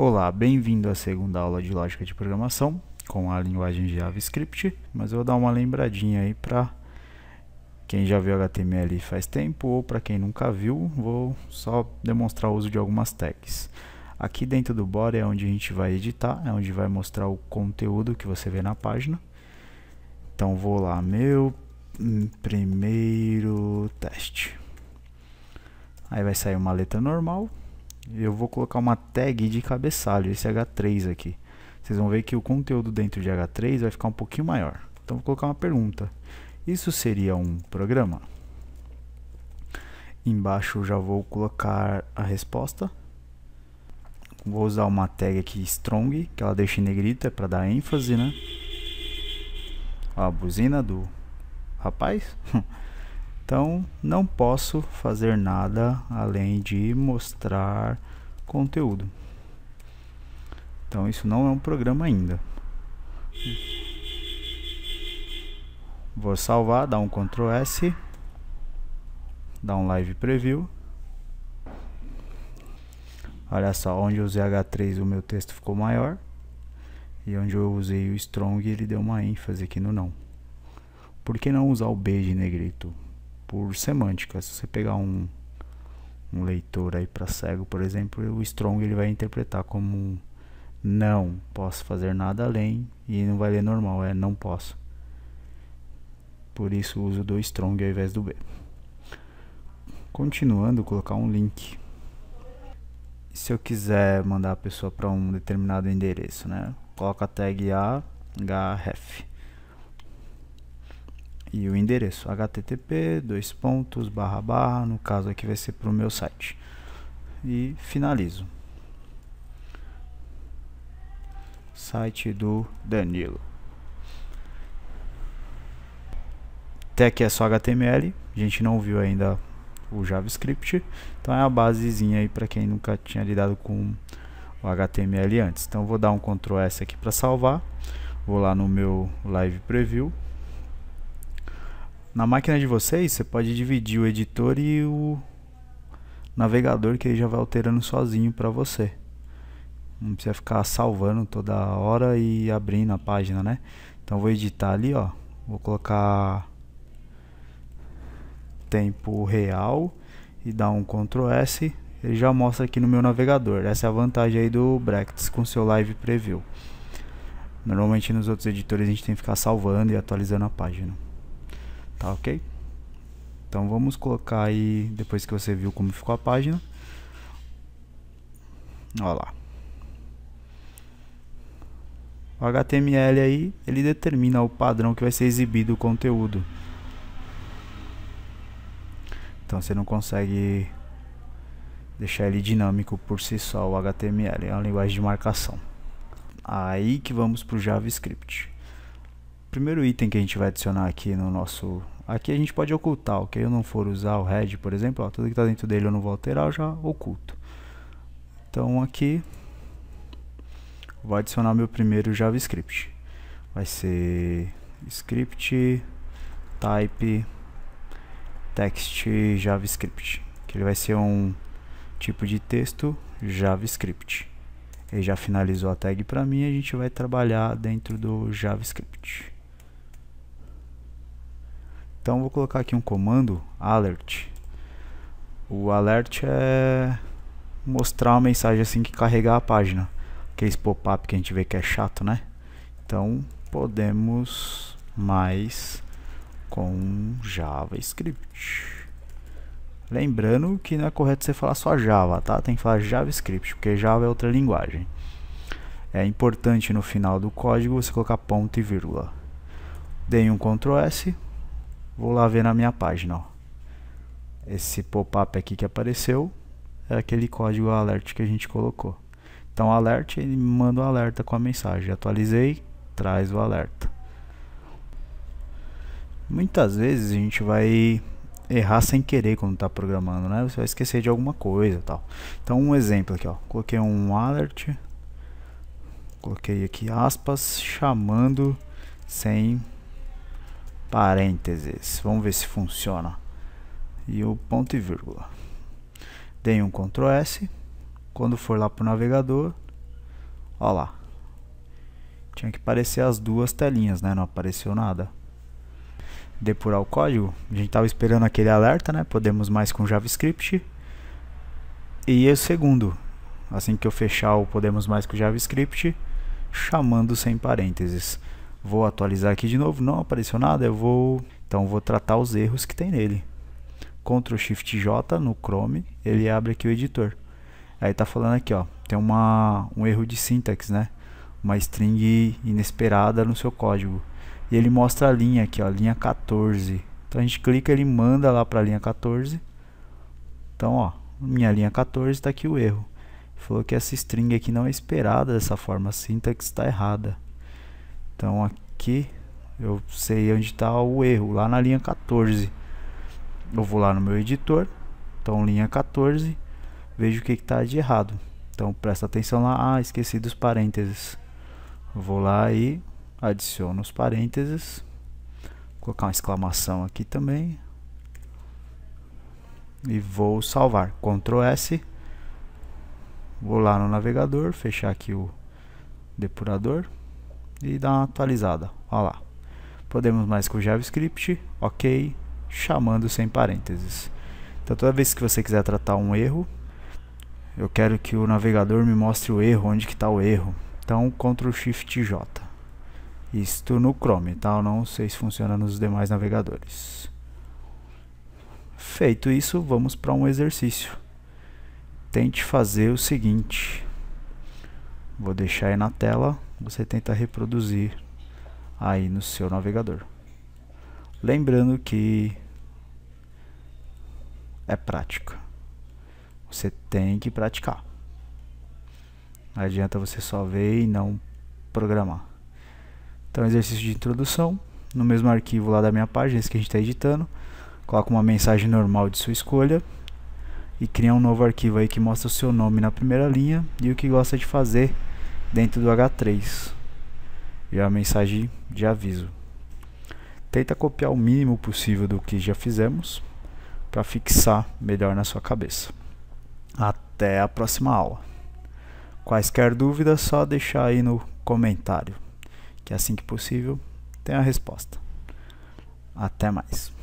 Olá, bem-vindo à segunda aula de lógica de programação com a linguagem JavaScript, mas eu vou dar uma lembradinha aí para quem já viu HTML faz tempo ou para quem nunca viu, vou só demonstrar o uso de algumas tags. Aqui dentro do body é onde a gente vai editar, é onde vai mostrar o conteúdo que você vê na página. Então vou lá, meu primeiro teste. Aí vai sair uma letra normal, eu vou colocar uma tag de cabeçalho, esse H3 aqui. Vocês vão ver que o conteúdo dentro de H3 vai ficar um pouquinho maior. Então vou colocar uma pergunta. Isso seria um programa? Embaixo já vou colocar a resposta. Vou usar uma tag aqui strong, que ela deixa em negrita é para dar ênfase, né? A buzina do rapaz. Então não posso fazer nada além de mostrar conteúdo. Então isso não é um programa ainda. Vou salvar, dar um Ctrl S, dar um live preview. Olha só, onde eu usei H3 o meu texto ficou maior. E onde eu usei o Strong ele deu uma ênfase aqui no não. Por que não usar o B de negrito? por semântica. Se você pegar um, um leitor aí para cego, por exemplo, o strong ele vai interpretar como não posso fazer nada além e não vai ler normal, é não posso. Por isso uso do strong ao invés do B. Continuando, colocar um link. Se eu quiser mandar a pessoa para um determinado endereço, né? Coloca a tag ahref e o endereço http dois pontos barra barra no caso aqui vai ser para o meu site e finalizo site do Danilo até aqui é só HTML a gente não viu ainda o JavaScript então é a basezinha aí para quem nunca tinha lidado com o HTML antes então vou dar um Ctrl S aqui para salvar vou lá no meu live preview na máquina de vocês, você pode dividir o editor e o navegador que ele já vai alterando sozinho para você. Não precisa ficar salvando toda hora e abrindo a página, né? Então vou editar ali, ó. Vou colocar tempo real e dar um Ctrl S. Ele já mostra aqui no meu navegador. Essa é a vantagem aí do Bracts com seu Live Preview. Normalmente nos outros editores a gente tem que ficar salvando e atualizando a página tá ok? Então vamos colocar aí, depois que você viu como ficou a página. Olha lá. O HTML aí, ele determina o padrão que vai ser exibido o conteúdo. Então você não consegue deixar ele dinâmico por si só o HTML, é uma linguagem de marcação. Aí que vamos para o JavaScript primeiro item que a gente vai adicionar aqui no nosso... Aqui a gente pode ocultar, ok? Eu não for usar o head, por exemplo, ó, tudo que está dentro dele eu não vou alterar, eu já oculto. Então aqui, vou adicionar meu primeiro JavaScript. Vai ser script type text JavaScript, que ele vai ser um tipo de texto JavaScript. Ele já finalizou a tag para mim, a gente vai trabalhar dentro do JavaScript. Então vou colocar aqui um comando alert. O alert é mostrar uma mensagem assim que carregar a página. esse pop-up que a gente vê que é chato, né? Então podemos mais com JavaScript. Lembrando que não é correto você falar só Java, tá? Tem que falar JavaScript, porque Java é outra linguagem. É importante no final do código você colocar ponto e vírgula. Dei um Ctrl S, Vou lá ver na minha página. Ó. Esse pop-up aqui que apareceu é aquele código alert que a gente colocou. Então, alert, ele manda um alerta com a mensagem. Atualizei, traz o alerta. Muitas vezes a gente vai errar sem querer quando está programando, né? Você vai esquecer de alguma coisa tal. Então, um exemplo aqui, ó. Coloquei um alert, coloquei aqui aspas, chamando sem parênteses. Vamos ver se funciona. E o ponto e vírgula. Dei um Ctrl S. Quando for lá para o navegador, olha lá. Tinha que aparecer as duas telinhas, né? Não apareceu nada. Depurar o código. A gente estava esperando aquele alerta, né? Podemos mais com JavaScript. E o segundo, assim que eu fechar o Podemos Mais com JavaScript, chamando sem parênteses. Vou atualizar aqui de novo, não apareceu nada, eu vou, então vou tratar os erros que tem nele. Ctrl Shift J no Chrome, ele abre aqui o editor. Aí tá falando aqui, ó, tem uma um erro de sintaxe, né? Uma string inesperada no seu código. E ele mostra a linha aqui, ó, linha 14. Então a gente clica, ele manda lá para a linha 14. Então, ó, minha linha 14 está aqui o erro. falou que essa string aqui não é esperada dessa forma, a sintaxe está errada. Então aqui eu sei onde está o erro, lá na linha 14. Eu vou lá no meu editor, então linha 14, vejo o que está de errado. Então presta atenção lá, ah, esqueci dos parênteses. Eu vou lá e adiciono os parênteses. Vou colocar uma exclamação aqui também. E vou salvar, Ctrl S. Vou lá no navegador, fechar aqui o depurador e dar uma atualizada. Olha lá. Podemos mais com JavaScript, ok, chamando sem parênteses. Então toda vez que você quiser tratar um erro, eu quero que o navegador me mostre o erro, onde que está o erro. Então Ctrl Shift J. Isto no Chrome, tá? Eu não sei se funciona nos demais navegadores. Feito isso, vamos para um exercício. Tente fazer o seguinte. Vou deixar aí na tela você tenta reproduzir aí no seu navegador. Lembrando que é prática. Você tem que praticar. Não adianta você só ver e não programar. Então, exercício de introdução. No mesmo arquivo lá da minha página, esse que a gente está editando, coloca uma mensagem normal de sua escolha e cria um novo arquivo aí que mostra o seu nome na primeira linha e o que gosta de fazer dentro do H3 e a mensagem de aviso. Tenta copiar o mínimo possível do que já fizemos para fixar melhor na sua cabeça. Até a próxima aula. Quaisquer dúvidas, só deixar aí no comentário, que assim que possível tem a resposta. Até mais.